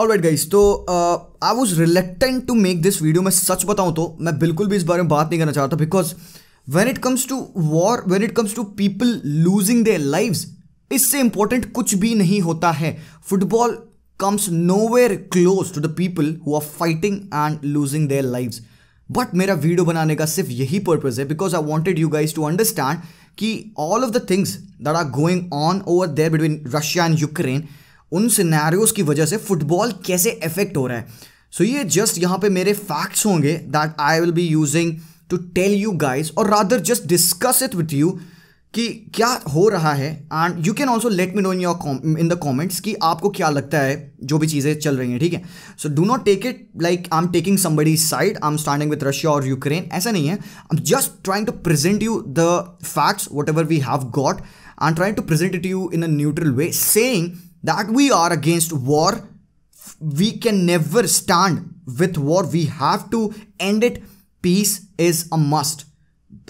और wait guys तो I was reluctant to make this video मैं सच बताऊँ तो मैं बिल्कुल भी इस बारे में बात नहीं करना चाहता because when it comes to war when it comes to people losing their live इससे इंपॉर्टेंट कुछ भी नहीं होता है football comes nowhere close to the people who are fighting and losing their lives but मेरा video बनाने का सिर्फ यही पर्पज है because I wanted you guys to understand कि all of the things that are going on over there between Russia and Ukraine उन scenarios की वजह से फुटबॉल कैसे इफेक्ट हो रहा है सो ये जस्ट यहाँ पे मेरे फैक्ट्स होंगे that I will be using to tell you guys और rather just discuss it with you कि क्या हो रहा है and you can also let me know in your in the comments कि आपको क्या लगता है जो भी चीज़ें चल रही हैं ठीक है so do not take it like I am taking somebody side I am standing with Russia और यूक्रेन ऐसा नहीं है I am just trying to present you the facts whatever we have got I am trying to present it you in a neutral way saying that we are against war. We can never stand with war. We have to end it. Peace is a must.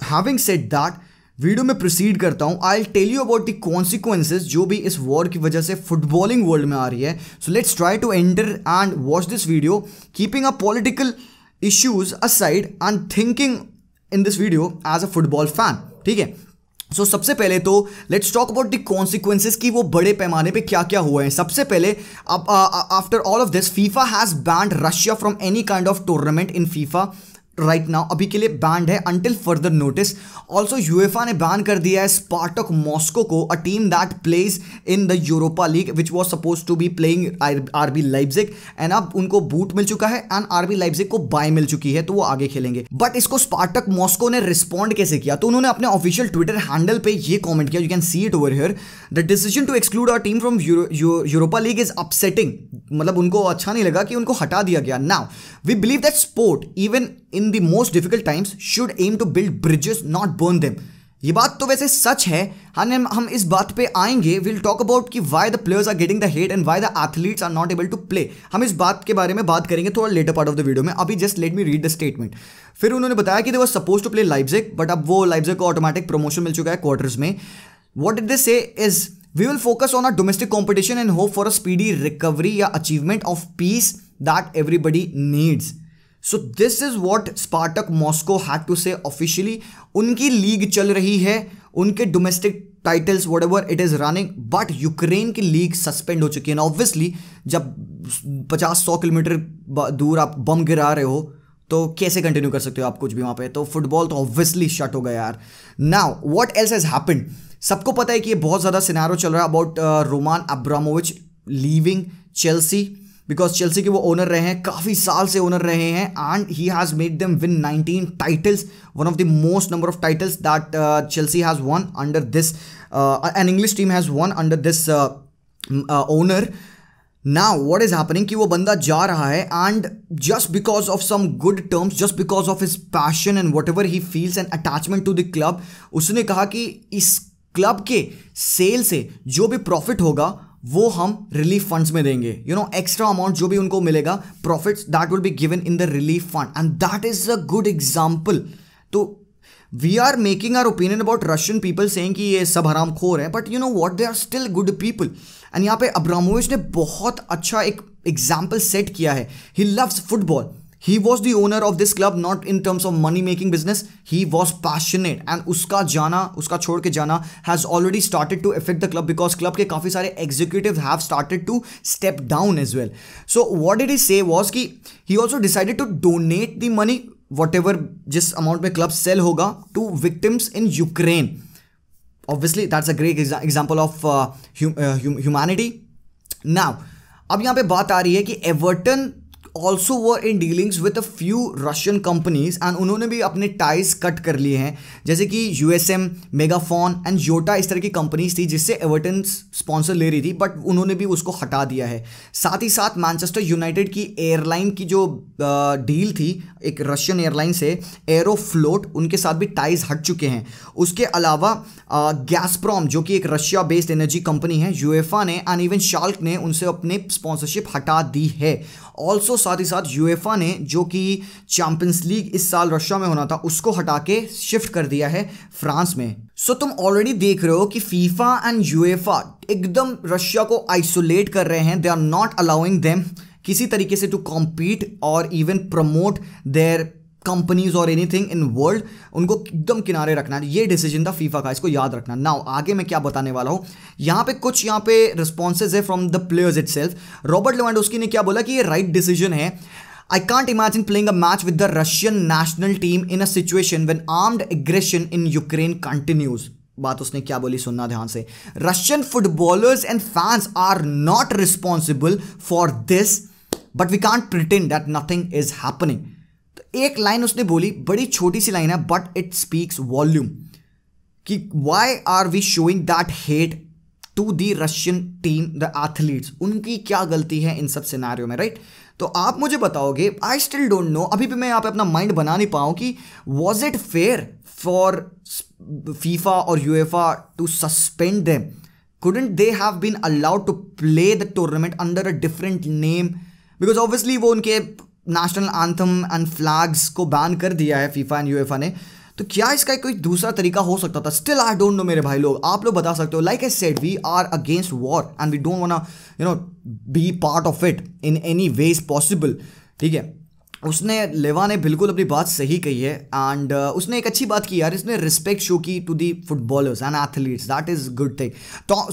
Having said that, video में proceed करता हूँ I tell you about the consequences जो भी इस war की वजह से footballing world में आ रही है so let's try to enter and watch this video keeping a political issues aside and thinking in this video as a football fan ठीक है सो so, सबसे पहले तो let's talk about the consequences कि वो बड़े पैमाने पे क्या क्या हुए हैं सबसे पहले after all of this FIFA has banned Russia from any kind of tournament in FIFA right now अभी के लिए बैंड है until further notice also UEFA ने बैन कर दिया है स्पार्टक मॉस्को को a team that plays in the Europa League which was suppose to be playing R B Leipzig and अब उनको बूट मिल चुका है एंड आर बी लाइब्जिक को बाय मिल चुकी है तो वो आगे खेलेंगे बट इसको स्पार्टक मॉस्को ने रिस्पॉन्ड कैसे किया तो उन्होंने अपने ऑफिशियल ट्विटर हैंडल पर यह कॉमेंट किया you can see it over here the decision to exclude our team from Europa League is upsetting मतलब उनको अच्छा नहीं लगा कि उनको हटा दिया गया now we believe that sport even in the most difficult times should aim to build bridges not burn them ये बात तो वैसे सच है हाँ, हम हम इस बात पे आएंगे विल टॉक अबाउट कि why the players are getting the hate and why the athletes are not able to play हम इस बात के बारे में बात करेंगे थोड़ा later part of the video में अभी just let me read the statement फिर उन्होंने बताया कि they were suppose to play Leipzig but अब वो लाइब्जिक को ऑटोमेटिक प्रमोशन मिल चुका है क्वार्टर्स में what did this say is we will focus on a domestic competition and hope for a speedy recovery या achievement of peace that everybody needs so this is what Spartak Moscow had to say officially उनकी league चल रही है उनके domestic titles whatever it is running but Ukraine की league suspend हो चुकी है ना ऑब्वियसली जब पचास सौ किलोमीटर दूर आप बम गिरा रहे हो तो कैसे कंटिन्यू कर सकते हो आप कुछ भी वहाँ पे तो फुटबॉल तो ऑब्वियसली शट हो गया यार now what else has happen सबको पता है कि ये बहुत ज़्यादा सिनारो चल रहा है about Roman Abramovich leaving Chelsea because Chelsea के वो ओनर रहे हैं काफ़ी साल से ओनर रहे हैं and he has made them win 19 titles one of the most number of titles that Chelsea has won under this an English team has won under this owner ना वॉट इज हैपनिंग कि वो बंदा जा रहा है and just because of some good terms just because of of passion and whatever he feels and attachment to the club उसने कहा कि इस क्लब के सेल से जो भी प्रॉफिट होगा वो हम रिलीफ फंड्स में देंगे यू नो एक्स्ट्रा अमाउंट जो भी उनको मिलेगा profits that will be given in the relief fund and that is a good example तो we are making our opinion about Russian people saying कि ये सब हराम खोर है but you know what they are still good people and यहाँ पे Abramovich ने बहुत अच्छा एक एग्जाम्पल सेट किया है he loves football he was the owner of this club not in terms of money making business he was passionate and उसका जाना उसका छोड़ के जाना has already started to effect the club because club के काफ़ी सारे executive have started to step down as well so what it is say was की he also decided to donate the money whatever जिस amount में club sale होगा to victims in Ukraine obviously that's a great example of humanity now अब यहाँ पे बात आ रही है कि एवर्टन ऑल्सो वो in dealings with a few Russian companies and उन्होंने भी अपने टाइज कट कर लिए हैं जैसे कि U S M Megafon and Yota इस तरह की कंपनीज थी जिससे एवर्टन स्पॉन्सर ले रही थी बट उन्होंने भी उसको हटा दिया है साथ ही साथ मैनचेस्टर यूनाइटेड की एयरलाइन की जो डील थी एक रशियन एयरलाइन से एरो फ्लोट उनके साथ भी टाइज हट चुके हैं उसके अलावा गैसप्रॉम जो कि एक रशिया बेस्ड एनर्जी कंपनी है यूएफा ने एंड इवन शार्क ने उनसे अपनी स्पॉन्सरशिप हटा दी है ऑल्सो साथ ही साथ यूएफा ने जो कि चैंपियंस लीग इस साल रशिया में होना था उसको हटा के शिफ्ट कर दिया है फ्रांस में सो तुम ऑलरेडी देख रहे हो कि फीफा एंड यूएफा एकदम रशिया को आइसोलेट कर रहे हैं they are not allowing them किसी तरीके से टू कॉम्पीट और इवन प्रमोट देयर कंपनीज और एनीथिंग इन वर्ल्ड उनको एकदम किनारे रखना है ये डिसीजन था फीफा का इसको याद रखना नाउ आगे मैं क्या बताने वाला हूँ यहाँ पे कुछ यहाँ पे रिस्पॉन्सेज है from the players itself Robert Lewandowski ने क्या बोला कि ये राइट डिसीजन है I can't imagine playing a match with the Russian national team in a situation when armed aggression in Ukraine continues बात उसने क्या बोली सुनना ध्यान से Russian footballers and fans are not responsible for this but we can't pretend that nothing is happening एक line उसने बोली बड़ी छोटी सी लाइन है बट इट स्पीक्स वॉल्यूम कि why are we showing that hate to the Russian team the athletes उनकी क्या गलती है इन सब सिनारियों में राइट तो आप मुझे बताओगे आई स्टिल डोंट नो अभी भी मैं यहाँ पे अपना माइंड बना नहीं पाऊँ कि was it fair for FIFA और UEFA to suspend them couldn't they have been allowed to play the tournament under a different name because obviously वो उनके नेशनल एंथम एंड फ्लैग्स को बैन कर दिया है फीफा एंड यूएफा ने तो क्या इसका कोई दूसरा तरीका हो सकता था स्टिल आई डोंट नो मेरे भाई लोग आप लोग बता सकते हो like I said we are against war and we don't wanna you know be part of it in any ways possible ठीक है उसने लेवा ने बिल्कुल अपनी बात सही कही है एंड uh, उसने एक अच्छी बात की यार इसने रिस्पेक्ट शो की to the footballers and athletes that is good thing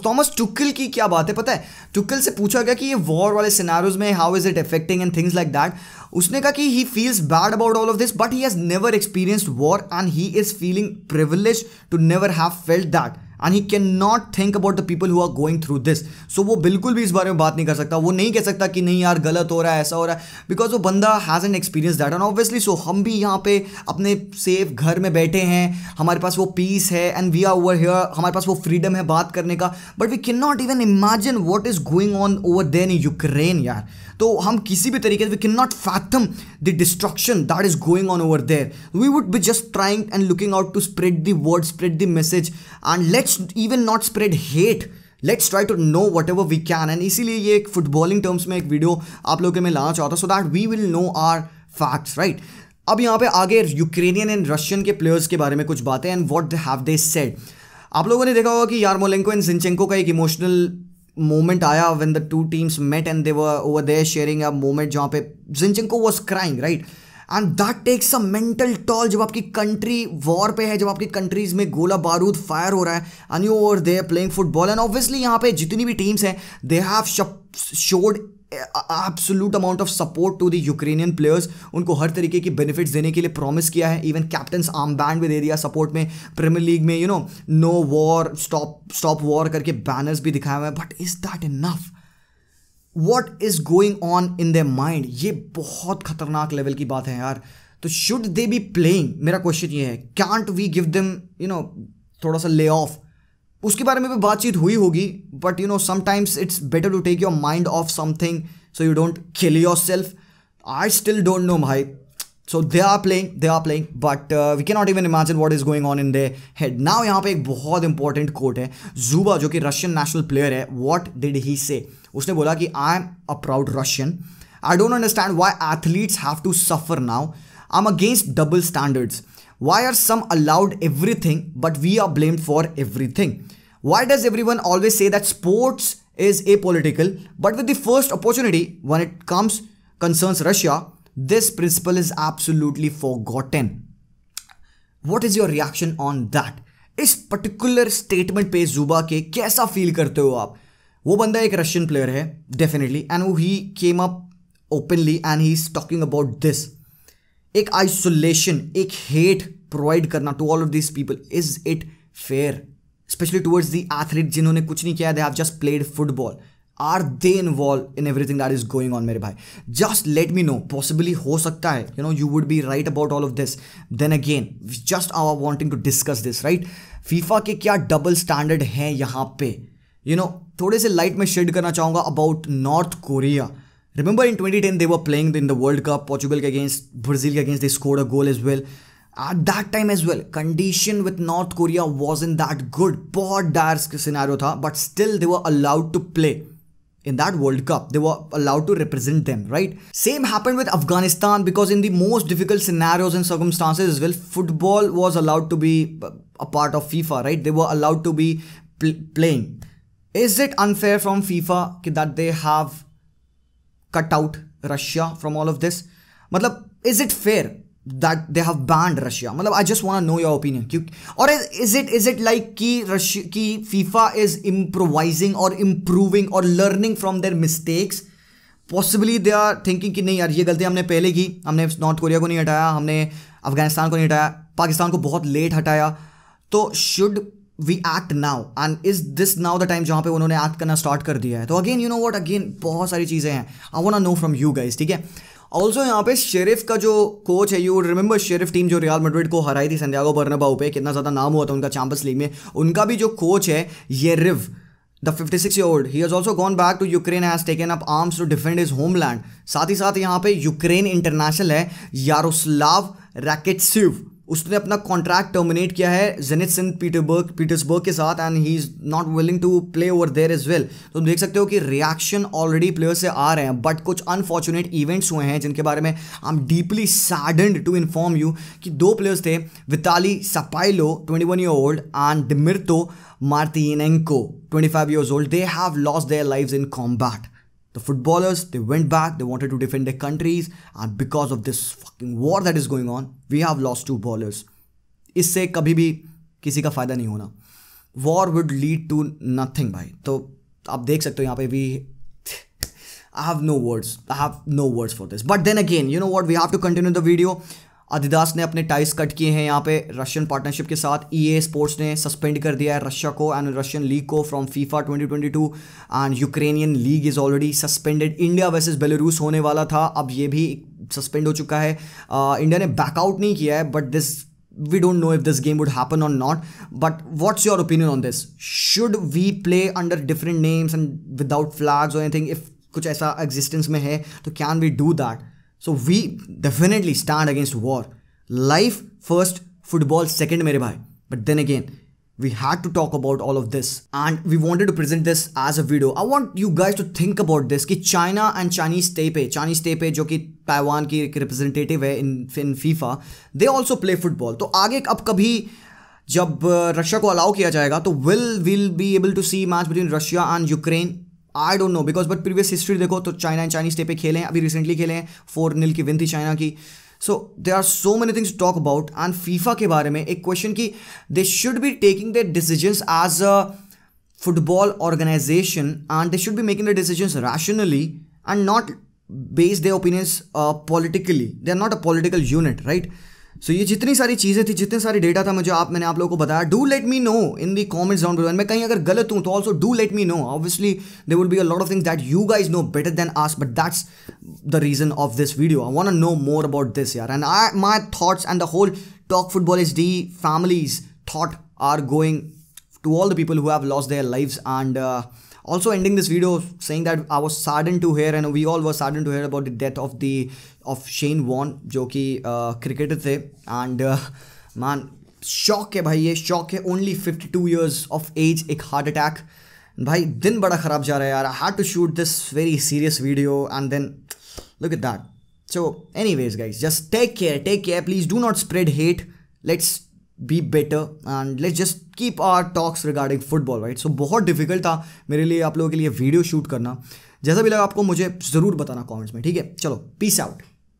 Thomas Tuchel की क्या बात है पता है टुक्ल से पूछा गया कि ये वॉर वाले सिनारोज में how is it affecting and things like that उसने कहा कि he feels bad about all of this but he has never experienced war and he is feeling privileged to never have felt that and he can not think about the people who are going through this so वो बिल्कुल भी इस बारे में बात नहीं कर सकता वो नहीं कह सकता कि नहीं यार गलत हो रहा है ऐसा हो रहा है बिकॉज वो बंदा has an experience that and obviously so हम भी यहाँ पे अपने सेफ घर में बैठे हैं हमारे पास वो पीस है and we are over here हमारे पास वो फ्रीडम है बात करने का but we can not even imagine what is going on over then Ukraine यार तो हम किसी भी तरीके से we can not fathom the destruction that is going on over there we would be just trying and looking out to spread the word spread the message and let let's even not spread hate let's try to know whatever we can and इसीलिए ये एक footballing terms में एक video आप लोगों के मैं लाना चाहता हूँ so that we will know our facts right अब यहाँ पे आगे यूक्रेनियन एंड रशियन के प्लेयर्स के बारे में कुछ बातें and what have they said आप लोगों ने देखा होगा कि यारमोलेंको एंड जिनचेंको का एक इमोशनल मोमेंट आया when the two teams met and they were over there sharing a moment जहाँ पे Zinchenko was crying right right? And that takes a mental toll जब आपकी कंट्री वॉर पे है जब आपकी कंट्रीज में गोला बारूद फायर हो रहा है and you over there playing football and obviously यहाँ पे जितनी भी टीम्स हैं they have showed absolute amount of support to the Ukrainian players उनको हर तरीके की बेनिफिट्स देने के लिए प्रॉमिस किया है इवन कैप्टन आम बैंड भी दे दिया सपोर्ट में प्रीमियर लीग में you know no war stop stop war करके बैनर्स भी दिखाए हुए हैं but is that enough what is going on in the mind ये बहुत खतरनाक लेवल की बात है यार तो शुड दे बी प्लेइंग मेरा क्वेश्चन ये है can't we give them you know थोड़ा सा ले ऑफ उसके बारे में भी बातचीत हुई होगी but you know sometimes it's better to take your mind off something so you don't kill yourself I still don't know भाई so they are playing they are playing but we can not even imagine what is going on in their head now यहाँ पे एक बहुत important coat है Dzyuba जो कि Russian national player है what did he say उसने बोला कि I am a proud Russian I don't understand why athletes have to suffer now I am against double standards why are some allowed everything but we are blamed for everything why does everyone always say that sports is apolitical, but with the first opportunity when it comes concerns Russia, this This principle is for forgotten. What is your reaction on that इस particular statement पे Dzyuba के कैसा feel करते हो आप वो बंदा एक रशियन प्लेयर है डेफिनेटली एंड वो he came up openly and he is talking about this एक आइसोलेशन एक हेट प्रोवाइड करना to all of this people is it fair specially towards the athlete जिन्होंने कुछ नहीं किया they have just played football are they involve in everything that is going on मेरे भाई just let me know possibly हो सकता है you know you would be right about all of this then again just are wanting to discuss this right FIFA के क्या double standard हैं यहाँ पे यू नो थोड़े से लाइट में शेड करना चाहूँगा about North Korea remember in twenty ten they were playing in the World Cup Portugal के अगेंस्ट ब्राजील के against they score a goal as well at that time as well condition with North Korea was in that good बहुत dark scenario था but still they were allowed to play in that World Cup. They were allowed to represent them, right? Same happened with Afghanistan because in the most difficult scenarios and circumstances as well, football was allowed to be uh, a part of FIFA, right? They were allowed to be pl playing. Is it unfair from FIFA that they have cut out Russia from all of this? Matlab, is it fair? That they have banned Russia मतलब I just want know your opinion क्योंकि और is it is it like कि Russia की FIFA is improvising और improving और learning from their mistakes possibly they are thinking कि नहीं यार ये गलती हमने पहले की हमने नॉर्थ कोरिया को नहीं हटाया हमने अफगानिस्तान को नहीं हटाया पाकिस्तान को बहुत लेट हटाया तो should we act now and is this now the time जहाँ पे उन्होंने एक्ट करना स्टार्ट कर दिया है तो again you know what again बहुत सारी चीज़ें हैं I want know from you guys ठीक है ऑल्सो यहाँ पे शेरिफ का जो कोच है यू रिमेंबर शेरिफ टीम जो रियाल मेड्रिड को हराई थी संध्यागो बर्नबाउ पे कितना ज़्यादा नाम हुआ था उनका चैंपियंस लीग में उनका भी जो कोच है ये रिव the fifty six old he has also gone back to Ukraine has taken up arms to defend his homeland साथ ही साथ यहाँ पे यूक्रेन इंटरनेशनल है यारोस्लाव सिव उसने अपना कॉन्ट्रैक्ट टर्मिनेट किया है जेनित सिंह पीटरबर्ग पीटर्सबर्ग के साथ and he is not willing to play over there as well तो देख सकते हो कि रिएक्शन ऑलरेडी प्लेयर्स से आ रहे हैं बट कुछ अनफॉर्चुनेट इवेंट्स हुए हैं जिनके बारे में I am deeply saddened to inform you कि दो प्लेयर्स थे Vitaliy Sapylo twenty one year old and Dmytro Martynenko twenty five years old they have lost their lives in combat the footballers, they went back, they wanted to defend their countries, and because of this fucking war that is going on, we have lost two ballers. इससे कभी भी किसी का फ़ायदा नहीं होना war would lead to nothing भाई तो आप देख सकते हो यहाँ पे भी I have no words. I have no words for this. But then again, you know what? We have to continue the video. अदिदास ने अपने टाइस कट किए हैं यहाँ पे रशियन पार्टनरशिप के साथ ई ए स्पोर्ट्स ने सस्पेंड कर दिया है रशिया को एंड रशियन लीग को from FIFA 2022 and Ukrainian league is already suspended India versus Belarus होने वाला था अब ये भी सस्पेंड हो चुका है इंडिया uh, ने बैकआउट नहीं किया है but this we don't know if this game would happen or not but what's your opinion on this should we play under different names and without flags और anything if कुछ ऐसा existence में है तो can we do that so we definitely start against war life first football second मेरे भाई but then again we had to talk about all of this and we wanted to present this as a video I want you guys to think about this कि China and Chinese पे Chinese पे जो कि Taiwan की एक representative है in in FIFA they also play football तो आगे अब कभी जब रशिया uh, को अलाउ किया जाएगा तो will will be able to see match between Russia and Ukraine I don't know because but previous history देखो तो चाइना एंड चाइनीज डे पे खेले हैं अभी रिसेंटली खेले हैं फोर नील की विन थी चाइना की so they are so many things talk about and FIFA के बारे में एक क्वेश्चन की they should be taking the decision as a football organisation and they should be making the decision rationally and not base their opinions politically they are not a political unit right so so, ये जितनी सारी चीज़ें थी जितने सारे data था मुझे आप मैंने आप लोगों को बताया do let me know in the comments down below मैं कहीं अगर गलत हूँ तो also do let me know obviously there would be a lot of things that you guys know better than us but that's the reason of this video I want know more about this यार and I my thoughts and the whole talk football is the families thought are going to all the people who have lost their life and also ending this video saying that I was saddened to hear and we all were saddened to hear about the death of the of Shane Warne जो कि cricketer थे and मान शौक है भाई ये shock है only fifty two years of age एक हार्ट अटैक भाई दिन बड़ा ख़राब जा रहा है यार I had to shoot this very serious video and then look it that so anyways guys just take care take care please do not spread hate let's be better and let's just keep our talks regarding football right so बहुत difficult था मेरे लिए आप लोगों के लिए video shoot करना जैसा भी लगा आपको मुझे ज़रूर बताना कॉमेंट्स में ठीक है चलो पीस आउट